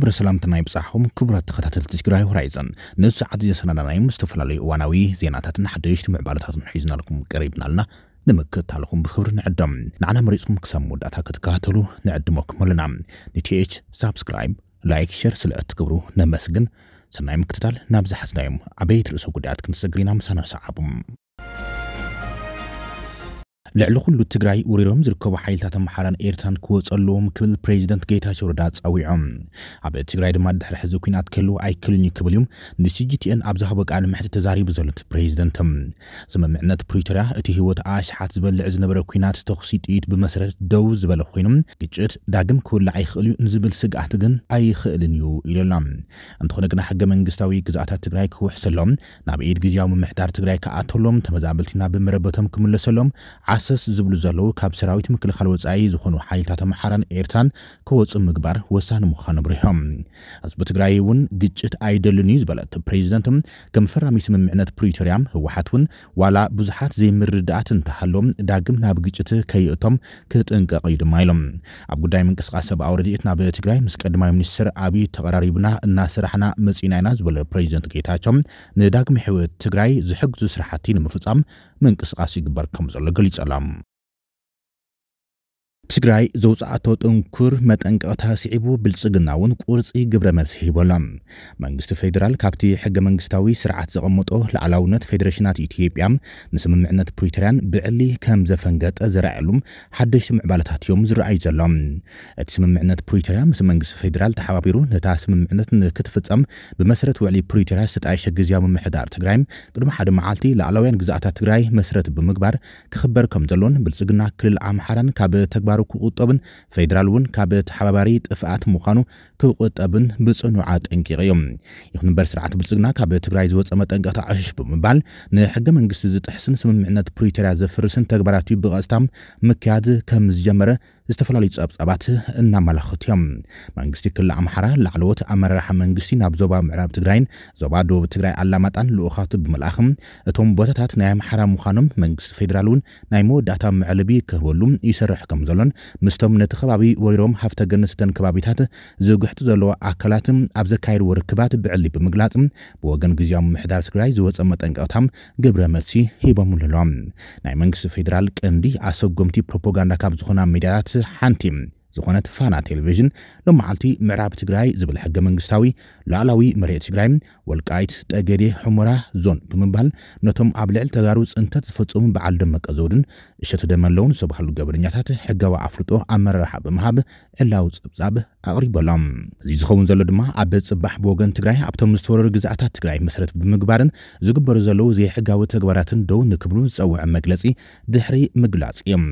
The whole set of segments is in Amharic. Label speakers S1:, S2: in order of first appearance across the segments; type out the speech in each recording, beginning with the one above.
S1: ክብሪ ሰላምትና ይብፃሕኹም ክቡራት ተኸታተልቲ ትግራይ ሆራይዘን ንሰዓት ዘሰናዳናዮም ዝተፈላለዩ እዋናዊ ዜናታትን ሓደሽቲ ምዕባለታትን ሒዝናልኩም ቀሪብና ኣለና ንምክታልኹም ብክብሪ ንዕዶም ንዓና መሪፅኩም ክሳብ መወዳእታ ክትከታተሉ ንዕድመኩም ኣለና ንቲች ሳብስክራይብ ላይክ ሸር ስለ እትገብሩ ነመስግን ሰናይ ምክትታል ናብ ዝሓዝናዮም ዓበይቲ ርእሰ ጉዳያት ክንሰግር ኢና ምሳና ሰዓቡም ልዕሊ ኩሉ ትግራይ ውሪሮም ዝርከቡ ሓይልታት ኣምሓራን ኤርትራን ክወፀ ኣለዎም ክብል ፕሬዚደንት ጌታቸው ረዳ ፀዊዖም ኣብ ትግራይ ድማ ድሕሪ ሕዚ ኩናት ክህልው ኣይክልን እዩ ክብል እዩ ንሲጂቲኤን ኣብ ዝሃቦ ቃል ምሕቲ ተዛሪቡ ዘሎት እቲ ፕሬዚደንት ስምምዕነት ፕሪቶርያ እቲ ሂወት ኣሽሓት ዝበልዕ ዝነበረ ኩናት ተኽሲ ጥኢት ብመሰረት ደው ዝበለ ኮይኑ ግጭት ዳግም ክውላዕ ኣይክእል እዩ ንዝብል ስግኣት ግን ኣይክእልን እዩ ኢሉ እንትኾነ ግና ሕገ መንግስታዊ ግዛኣታት ትግራይ ክውሕሰሎም ናብ ኢድ ግዜያዊ ምምሕዳር ትግራይ ክኣተሎም ተመዛበልቲ ናብ መረበቶም ክምለሰሎም ተሓሰስ ዝብሉ ዘለዉ ካብ ሰራዊት ምክልኻል ወፃኢ ዝኾኑ ሓይልታት ኣምሓራን ኤርትራን ክወፁ ምግባር ወሳኒ ምዃኑ ብሪሖም ህዝቢ ትግራይ እውን ግጭት ኣይደልን እዩ ዝበለት ፕሬዚደንት ከም ፈራሚ ስምምዕነት ፕሪቶርያም ህወሓት እውን ዋላ ብዙሓት ዘይምርዳእት እንተሃሎም ዳግም ናብ ግጭት ከይእቶም ክጥንቀቕ እዩ ድማ ኢሎም ኣብ ጉዳይ ምንቅስቃስ ሰብኣዊ ረድኤት ናብ ትግራይ ምስ ቀድማዊ ሚኒስትር ኣብዪ ተቀራሪብና እናስራሕና መፂና ኢና ዝበለ ፕሬዚደንት ጌታቸው ንዳግሚ ሕወት ትግራይ ዝሕግዙ ስራሕቲ ንምፍፃም ምንቅስቃስ ይግበር ከም ዘሎ ገሊጹ ኣሎ Darlam. ትግራይ ዘውፃኣቶ ጥንኩር መጠንቀቕታ ስዒቡ ብልፅግና እውን ቁርፂ ግብረ መልሲ ሂበሎ መንግስቲ ፌደራል ካብቲ ሕገ መንግስታዊ ስርዓት ዘቐምጦ ላዕላውነት ፌደሬሽናት ኢትዮጵያ ንስምምዕነት ፕሪቶርያን ብዕሊ ከም ዘፈንገጠ ዘረኣየሉ ሓደሽቲ ምዕባለታት እዮም ዝረኣዩ ዘሎ እቲ ስምምዕነት ፕሪቶርያ ምስ መንግስቲ ፌደራል ተሓባቢሩ ነታ ስምምዕነት ንክትፍፀም ብመሰረት ውዕሊ ፕሪቶርያ ዝተጣየሸ ግዝያዊ ምምሕዳር ትግራይ ቅድሚ ሓደ መዓልቲ ላዕላውያን ግዛኣታት ትግራይ መሰረት ብምግባር ክኽበር ከም ዘሎን ብልፅግና ክልል ኣምሓራን ካብ ተግባር ተግባሩ ክቁጠብን ፌደራል እውን ካብ ተሓባባሪ ጥፍኣት ምዃኑ ክቁጠብን ብፅኑዓ ጠንቂቕ እዮም ይኹን እምበር ስርዓት ብልፅግና ካብ ትግራይ ዝወፀ መጠንቀቕታ ዓሽሽ ብምባል ንሕገ መንግስቲ ዝጥሕስን ስምምዕነት ፕሪቶርያ ዘፍርስን ተግባራት እዩ ብቐፅታ ምክያድ ከም ዝጀመረ ዝተፈላለዩ ፀብጻባት እናመላኽት እዮም መንግስቲ ክልል ኣምሓራ ላዕለዎት ኣመራርሓ መንግስቲ ናብ ዞባ ምዕራብ ትግራይን ዞባ ደቡብ ትግራይ ኣላማጣን ልኡኻቱ ብምልኣኽም እቶም ቦታታት ናይ ኣምሓራ ምዃኖም መንግስቲ ፌደራል እውን ናይ መወዳእታ መዕለቢ ክህበሉ ይሰርሕ ከም ዘሎን ምስቶም ነቲ ከባቢ ወሪሮም ሃፍተ ገነስተን ከባቢታት ዝግሕቲ ዘለዎ ኣካላት ኣብ ዘካየድ ወርክባት ብዕሊ ብምግላፅ ብወገን ግዜም ምሕዳር ትግራይ ዝወፀ መጠንቀቕታም ግብረ መልሲ ሂቦም ኣለዎም ናይ መንግስቲ ፌደራል ቀንዲ ኣሰጎምቲ ፕሮፓጋንዳ ካብ ዝኾና ሚድያታት Hunt him. ዝኾነት ፋና ቴሌቭዥን ሎመዓልቲ ምዕራብ ትግራይ ዝብል ሕገ መንግስታዊ ላዕላዊ መሬት ትግራይ ወልቃይት ጠገዴ ሕሙራ ዞን ብምባል ነቶም ኣብ ልዕሊ ተጋሩ ፅንተት ዝፈፀሙ በዓል ደመቀ ዘውድን እሸት ደመለውን ዝተባሃሉ ገበነኛታት ሕጋዊ ኣፍልጦ ኣመራርሓ ብምሃብ ዕላዊ ፀብጻብ ኣቕሪበሎም እዚ ዝኸውን ዘሎ ድማ ኣብ ፅባሕ ብወገን ትግራይ ኣብቶም ዝተወረሩ ግዛኣታት ትግራይ መሰረት ብምግባርን ዝግበሩ ዘለዉ ዘይሕጋዊ ተግባራትን ደው ንክብሉ ዝፀውዐ መግለፂ ድሕሪ ምግላፅ እዮም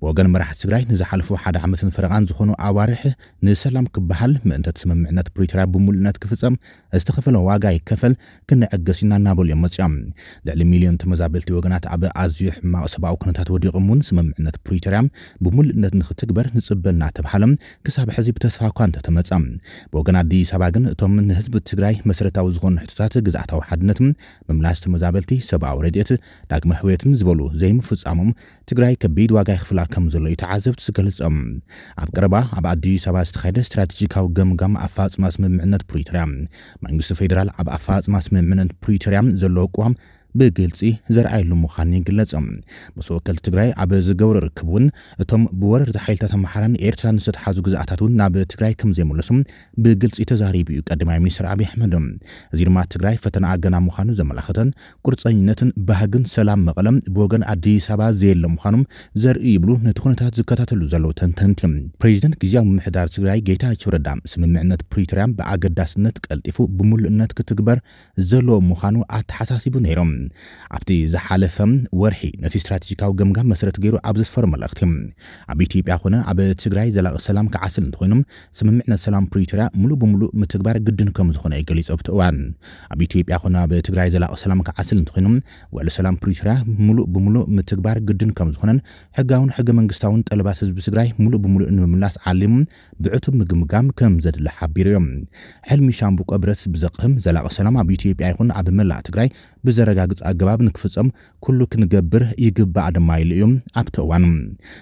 S1: ብወገን መራሕቲ ትግራይ ንዝሓለፉ ሓደ ዓመትን ፈረቓን ንኣን ዝኾኑ ኣዋርሒ ንሰላም ክበሃል ምእንተት ስምምዕነት ፕሪቶርያ ብምሉእነት ክፍፀም ዝተኸፈለ ዋጋ ይከፈል ክንዕገስ ኢና እናበሉ እዮም መፅኦም ልዕሊ ሚልዮን ተመዛበልቲ ወገናት ኣብ ኣዝዩ ሕማቕ ሰብኣዊ ኩነታት ወዲቖም እውን ስምምዕነት ፕሪቶርያ ብምሉእነት ንክትግበር ንፅበ እናተባሃሎም ክሳብ ሕዚ ብተስፋ እኳ እንተተመፀ ብወገን ዲ ሰባ ግን እቶም ንህዝቢ ትግራይ መሰረታዊ ዝኾኑ ሕቶታት ግዛኣታዊ ሓድነት ምምላስ ተመዛበልቲ ሰብኣዊ ረድኤት ዳግመ ህውየትን ዝበሉ ዘይምፍፃሞም ትግራይ ከቢድ ዋጋ ይክፍላ ከም ዘሎ እዩ ተዓዘብቲ ዝገልፆም ኣብ ቀረባ ኣብ ኣዲስ ኣበባ ዝተካየደ ስትራቴጂካዊ ገምጋም ኣፋፅማ ስምምዕነት ፕሪቶርያ መንግስቲ ፌደራል ኣብ ኣፋፅማ ስምምዕነት ፕሪቶርያ ዘለዎ ቅዋም ብግልፂ ዘርኣየሉ ምዃን ይግለጽ ምስ ወከል ትግራይ ኣብ ዝገብሮ ርክብ እውን እቶም ብወረርቲ ሓይልታት ኣምሓራን ኤርትራን ዝተተሓዙ ግዛኣታት እውን ናብ ትግራይ ከም ዘይመለሱ ብግልፂ ተዛሪቡ እዩ ቀዳማይ ሚኒስትር ኣብዪ ኣሕመድ እዚ ድማ ትግራይ ፈተና ኣገና ምዃኑ ዘመላኽተን ቁርፀኝነትን ባህግን ሰላም መቐለም ብወገን ኣዲስ ኣበባ ዘየሎ ምዃኑ ዘርኢ ይብሉ ነቲ ኩነታት ዝከታተሉ ዘለው ተንተንቲ ፕሬዚደንት ግዜያዊ ምምሕዳር ትግራይ ጌታቸው ረዳ ስምምዕነት ፕሪቶርያን ብኣገዳስነት ቀልጢፉ ብምሉእነት ክትግበር ዘለዎ ምዃኑ ኣተሓሳሲቡ ነይሮም ኣብቲ ዝሓለፈ ወርሒ ነቲ ስትራቴጂካዊ ገምጋም መሰረት ገይሩ ኣብ ዘስፈር መልእኽቲ ኣብ ኢትዮጵያ ኮነ ኣብ ትግራይ ዘላቂ ሰላም ክዓስል እንተኮይኖም ስምምዕነት ሰላም ፕሪቶርያ ሙሉእ ብምሉእ ምትግባር ግድን ከም ዝኾነ ገሊፆ ኣብቲ እዋን ኣብ ኢትዮጵያ ኮነ ኣብ ትግራይ ዘላቂ ሰላም ክዓስል እንተኮይኖም ውዕሊ ሰላም ፕሪቶርያ ሙሉእ ብምሉእ ምትግባር ግድን ከም ዝኾነን ሕጋውን ሕገ መንግስታውን ጠለባት ህዝቢ ትግራይ ሙሉእ ብምሉእ ንምምላስ ዓሊሙ ብዕቱብ ምግምጋም ከም ዘድሊ ሓቢሩ እዮም ሕልሚ ሻምቡቆ ብረት ብዘቕህም ዘላቂ ሰላም ኣብ ኢትዮጵያ ይኹን ኣብ መላእ ትግራይ ብዘረጋግ ብርግፅ ኣገባብ ንክፍፀም ኩሉ ክንገብር ይግባእ ድማ ኢሉ እዩ ኣብቲ እዋን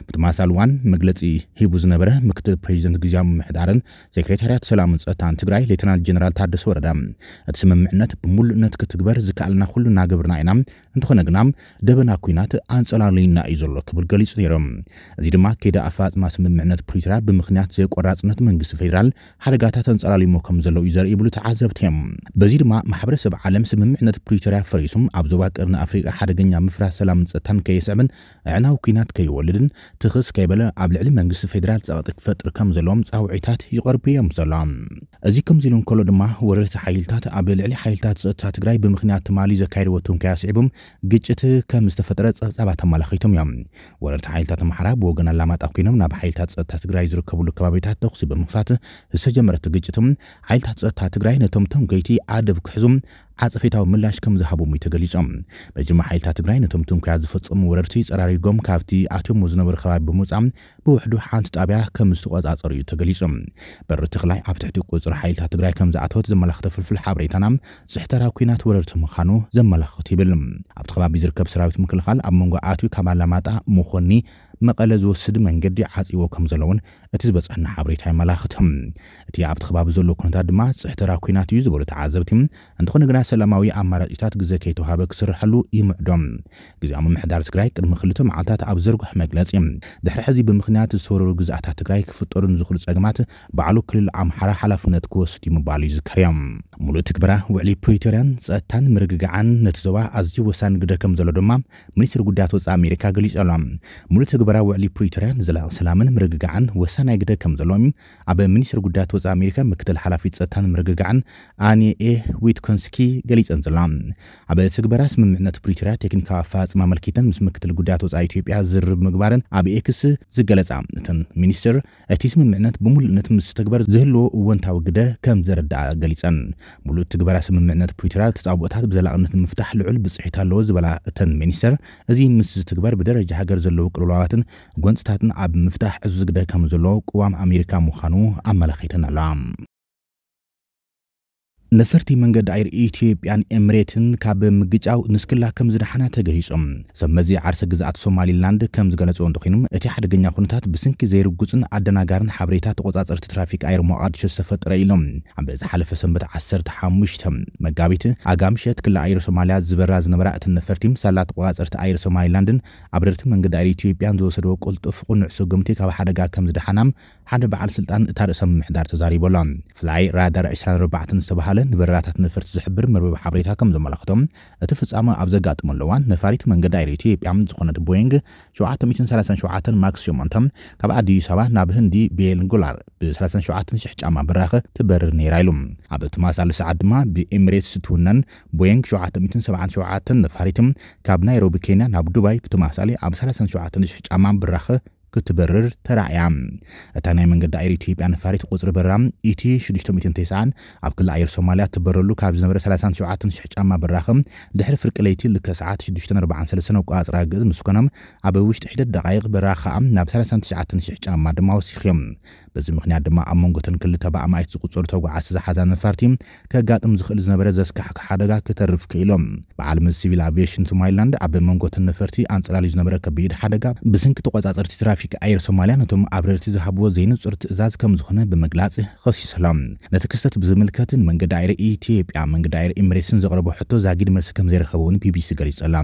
S1: ብትማሳል እዋን መግለፂ ሂቡ ዝነበረ ምክትል ፕሬዚደንት ግዜያዊ ምምሕዳርን ሴክሬታርያት ሰላምን ፀጥታን ትግራይ ሌትናንት ጀነራል ታደሰ ወረዳ እቲ ስምምዕነት ብምሉእነት ክትግበር ዝከኣልና ኩሉ እናገብርና ኢና እንትኾነ ግና ደበና ኩናት ኣንፀላለዩና እዩ ዘሎ ክብል ገሊፁ ነይሮም እዚ ድማ ከይደ ኣፋፅማ ስምምዕነት ፕሪትራ ብምክንያት ዘይቆራፅነት መንግስቲ ፌደራል ሓደጋታት ኣንፀላሊሞ ከም ዘለው እዩ ዘርኢ ይብሉ ተዓዘብቲ እዮም በዚ ድማ ማሕበረሰብ ዓለም ስምምዕነት ፕሪቶርያ ፈሪሱም ኣብ ዞባ ቅርኒ ኣፍሪቃ ሓደገኛ ምፍራስ ሰላምን ፀጥታን ከየስዕብን ኣዕናዊ ኩናት ከይወልድን ትኽስ ከይበለ ኣብ ልዕሊ መንግስቲ ፌደራል ፀቕጢ ክፈጥር ከም ዘለዎም ፃውዒታት ይቐርቡ እዮም ዘሎ እዚ ከምዚ ኢሉ እንከሎ ድማ ወረርቲ ሓይልታት ኣብ ልዕሊ ሓይልታት ፀጥታ ትግራይ ብምክንያት ትማሊ ዘካየድ ትንከያ ስዒቦም ግጭት ከም ዝተፈጥረ ፀብጻባት ኣመላኪቶም እዮም ወረርቲ ሓይልታት ኣምሓራ ብወገን ኣላማጣ ኮይኖም ናብ ሓይልታት ፀጥታ ትግራይ ዝርከብሉ ከባቢታት ተኽሲ ብምኽፋት ዝተጀመረቲ ግጭትም ሓይልታት ፀጥታ ትግራይ ነቶም ተንከይቲ ኣደብ ክሕዙም ሓፀፌታዊ ምላሽ ከም ዝሃቦም እዩ ተገሊፆም በጅማ ሓይልታት ትግራይ ነቶም ትንኩያት ዝፈፀሙ ወረርቲ ፀራሪጎም ካብቲ ኣትዮሞ ዝነበሩ ከባቢ ብምውፃም ብውሕዱ ሓንቲ ጣብያ ከም ዝተቆፃፀሩ እዩ ተገሊፆም በሪ ትክላይ ኣብ ትሕቲ ቁፅሪ ሓይልታት ትግራይ ከም ዝኣተወት ዘመላኽተ ፍልፍል ሓበሬታና ፅሕተራ ኩናት ወረርቲ ምዃኑ ዘመላኽት ይብል ኣብቲ ከባቢ ዝርከብ ሰራዊት ምክልኻል ኣብ መንጎ ኣትዩ ካብ ኣላማጣ መኾኒ መቐለ ዝወስድ መንገዲ ዓፂዎ ከም ዘለውን እቲ ዝበፀሐና ሓበሬታ የመላኽትም እቲ ኣብቲ ከባቢ ዘሎ ኩነታት ድማ ፅሕተራ ኩናት እዩ ዝበሉ ተዓዘብቲ እንትኾነ ግና ሰላማዊ ኣማራፂታት ግዜ ከይተዋሃበ ክስርሐሉ ይምዕዶም ግዜያዊ ምምሕዳር ትግራይ ቅድሚ ክልተ መዓልትታት ኣብ ዘርጉሕ መግለፂ ድሕሪ ሕዚ ብምክንያት ዝተወረሩ ግዛኣታት ትግራይ ክፍጠሩ ንዝኽእሉ ፀግማት በዕሉ ክልል ኣምሓራ ሓላፍነት ክወስድ ይምባሉ እዩ ዝከርዮም ሙሉእ ትግበራ ውዕሊ ፕሪቶርያን ፀጥታን ምርግጋዓን ነቲ ዞባ ኣዝዩ ወሳኒ ግደ ከም ዘሎ ድማ ሚኒስትሪ ጉዳያት ወፃ ኣሜሪካ ገሊፁ ኣሎ ሙሉእ ትግበራ ውዕሊ ፕሪቶርያን ዘላቂ ሰላምን ምርግጋዓን ወሳ ወሰን ኣይ ግደ ከም ዘለዎም ኣብ ሚኒስትሪ ጉዳያት ወፃኢ ኣሜሪካ ምክትል ሓላፊት ፀጥታን ምርግጋዕን ኣኒኤ ዊትኮንስኪ ገሊፀን ዘለዋ ኣብ ትግበራ ስምምዕነት ፕሪቶርያ ቴክኒካዊ ኣፈፃፅማ መልኪተን ምስ ምክትል ጉዳያት ወፃኢ ኢትዮጵያ ዝርብ ምግባርን ኣብ ኤክስ ዝገለፃ እተን ሚኒስትር እቲ ስምምዕነት ብምሉእነት ምስ ተግበር ዝህልዎ እወንታዊ ግደ ከም ዘረዳኣ ገሊፀን ሙሉእ ትግበራ ስምምዕነት ፕሪቶርያ ተፃብኦታት ብዘላቕነት ንምፍታሕ ልዑል ብፅሒት ኣለዎ ዝበላ እተን ሚኒስተር እዚ ምስ ዝትግበር ብደረጃ ሃገር ዘለዉ ቅልዋላትን ጎንፅታትን ኣብ ምፍታሕ ዕዙ ግደ ከም ዘለዎ ዘሎ ቅዋም ኣሜሪካ ምዃኑ ኣመላኺተን ኣላ ነፈርቲ መንገዲ ኣይርኢ ኢትዮጵያን ኤምሬትን ካብ ምግጫው ንስክላ ከም ዝደሓና ተገሊጾም ሰብ መዚ ዓርሰ ግዛኣት ሶማሊላንድ ከም ዝገለፀ እንተኮይኑ እቲ ሓደገኛ ኩነታት ብስንኪ ዘይርጉፅን ኣደናጋርን ሓበሬታ ተቆፃፀርቲ ትራፊክ ኣየር ሞቃዲሾ ዝተፈጥረ ኢሎም ኣብ ዝሓለፈ ሰንበት 15 መጋቢት ኣጋምሸት ክላ ኣየር ሶማልያ ዝበራ ዝነበራ እቲ ነፈርቲ ምሳላ ተቆፃፀርቲ ኣየር ሶማሊላንድን ኣብረርቲ መንገዲ ኣይርኢ ኢትዮጵያን ዝወሰደዎ ቁልጡፍ ቁኑዕ ሰጎምቲ ካብ ሓደጋ ከም ዝደሓና ሓደ በዓል ስልጣን እታ ርእሰ ምምሕዳር ተዛሪበሎ ፍላይ ራዳር 24 ዝተባሃለ ዝኣመሰለ ንበረራታት ነፈርቲ ዝሕብር መርበብ ሓበሬታ ከም ዘመላኽቶም እቲ ፍጻመ ኣብ ዘጋጥመሉ እዋን ነፋሪት መንገዲ ኣየር ኢትዮጵያ ዝኾነት ቦይንግ 737 ማክስ 8 ካብ ኣዲስ ኣበባ ናብ ህንዲ ቤልንጉላር ብ37000 ጫማ ብራኸ ትበርር ነይራ ኢሉ ኣብ እቲ ማሳሊ ሰዓት ድማ ብኤሚሬትስ ትውነን ቦይንግ 777 ነፋሪት ካብ ናይሮቢ ኬንያ ናብ ዱባይ ብተማሳሊ ኣብ 37000 ጫማ ብራኸ ክትበርር ተራእያ እታ ናይ መንገዲ ኣየር ኢትዮጵያ ነፋሪት ቁፅሪ በራ ኢቲ 690 ኣብ ክልል ኣየር ሶማልያ ትበረሉ ካብ ዝነበረ 37000 ጫማ በራኸ ድሕሪ ፍርቂ ለይቲ ልከ ሰዓት 643 ኣቋፅራ ግእዝ ምስ ኮኖም ኣብ ውሽጢ ሕደት ደቃይቕ በራ ከዓ ናብ 39000 ጫማ ድማ ወሲኽ እዮም በዚ ምክንያት ድማ ኣብ መንጎተን ክልተ ብኣማይት ዝቁፀሩ ተጓዓሲ ዝሓዛ ነፋርቲ ከጋጥም ዝኽእል ዝነበረ ዘስካሕክ ሓደጋ ክተርፍ ክኢሎም በዓል ምስ ሲቪል ኣቪሽን ሶማሊላንድ ኣብ መንጎተን ነፈርቲ ኣንፅላልዩ ዝነበረ ከቢድ ሓደጋ ብስንኪ ተቆፃፅርቲ ትራፊ ትራፊክ ኣየር ሶማልያ ነቶም ኣብረርቲ ዝሃብዎ ዘይንፁር ትእዛዝ ከም ዝኾነ ብምግላፅ ከሲሶሎም ነቲ ክስተት ብዝምልከትን መንገዲ ኣየር ኢትዮጵያ መንገዲ ኣየር ኤምሬስን ዘቕረቦ ሕቶ ዛጊድ መልሲ ከም ዘይረኸበ እውን ቢቢሲ ገሊጹ ኣላ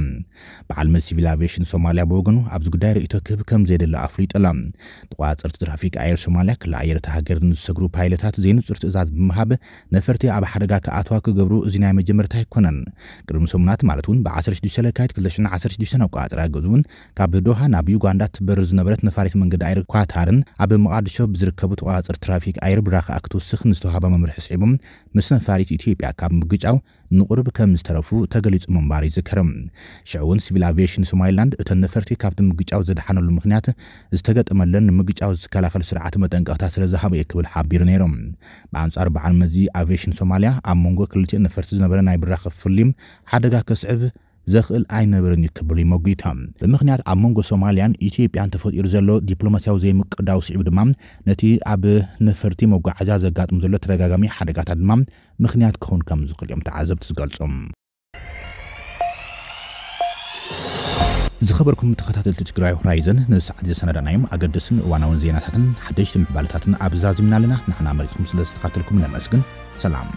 S1: በዓል መን ሲቪል ኣቪሽን ሶማልያ ብወገኑ ኣብዚ ጉዳይ ርእቶ ክህብ ከም ዘይደሎ ኣፍሊጡ ተቋፅርቲ ትራፊክ ኣየር ሶማልያ ክል ኣየር እቲ ሃገር ንዝሰግሩ ፓይለታት ዘይንፁር ትእዛዝ ብምሃብ ነፈርቲ ኣብ ሓደጋ ክኣትዋ ክገብሩ እዚ ናይ መጀመርታ ኣይኮነን ቅድሚ ሰሙናት ማለት እውን ብ16 ለካይት 216 ኣቋፅራ ገዝ እውን ካብ ዶሃ ናብ ዩጋንዳ ትበር ዝነበረት ነፋሪት መንገዲ ኣይር ኳታርን ኣብ መቓድሾ ብዝርከቡ ተቋፅር ትራፊክ ኣይር ብራኸኣ ክትውስኽ ንዝተዋሃበ መምርሒ ሕፂቦም ምስ ነፋሪት ኢትዮጵያ ካብ ምግጫው ንቑርብ ከም ዝተረፉ ተገሊጹ ምንባር ይዝከርም ሽዑ እውን ሲቪል ኣቪሽን ሶማሊላንድ እተን ነፈርቲ ካብቲ ምግጫው ዘድሓነሉ ምክንያት ዝተገጠመለን ንምግጫው ዝከላኸል ስርዓት መጠንቀቕታ ስለ ዝሃበ የ ክብል ሓቢሩ ነይሮም ብኣንጻር በዓል መዚ ኣቪሽን ሶማልያ ኣብ መንጎ ክልቲአን ነፈርቲ ዝነበረ ናይ ብራኽ ፍልም ሓደጋ ክስዕብ ዘኽእል ኣይነበረን እዩ ክብል ይመጒታ ብምኽንያት ኣብ መንጎ ሶማልያን ኢትዮጵያን ተፈጢሩ ዘሎ ዲፕሎማስያዊ ዘይምቅዳው ስዒቡ ድማ ነቲ ኣብ ነፈርቲ መጓዓዝያ ዘጋጥሙ ዘሎ ተደጋጋሚ ሓደጋታት ድማ ምኽንያት ክኸውን ከም ዝኽእል እዮም ተዓዘብቲ ዝገልጹ ዝኸበርኩም ተኸታተልቲ ትግራይ ሆራይዘን ንሰዓት ዘሰነዳናዮም ኣገደስን እዋናውን ዜናታትን ሓደሽቲ ምዕባለታትን ኣብዛዚምና ኣለና ንሕና መሪፅኩም ስለ ዝተኸተልኩም ነመስግን ሰላም